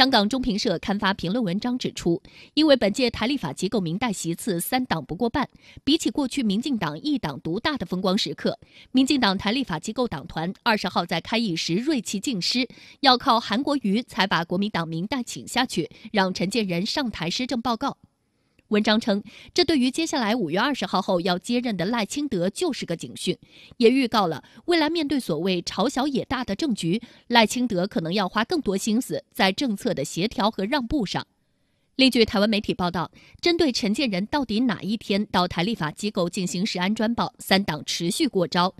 香港中评社刊发评论文章指出，因为本届台立法机构民代席次三党不过半，比起过去民进党一党独大的风光时刻，民进党台立法机构党团二十号在开议时锐气尽失，要靠韩国瑜才把国民党民代请下去，让陈建仁上台施政报告。文章称，这对于接下来五月二十号后要接任的赖清德就是个警讯，也预告了未来面对所谓“朝小野大”的政局，赖清德可能要花更多心思在政策的协调和让步上。另据台湾媒体报道，针对陈建仁到底哪一天到台立法机构进行实安专报，三党持续过招。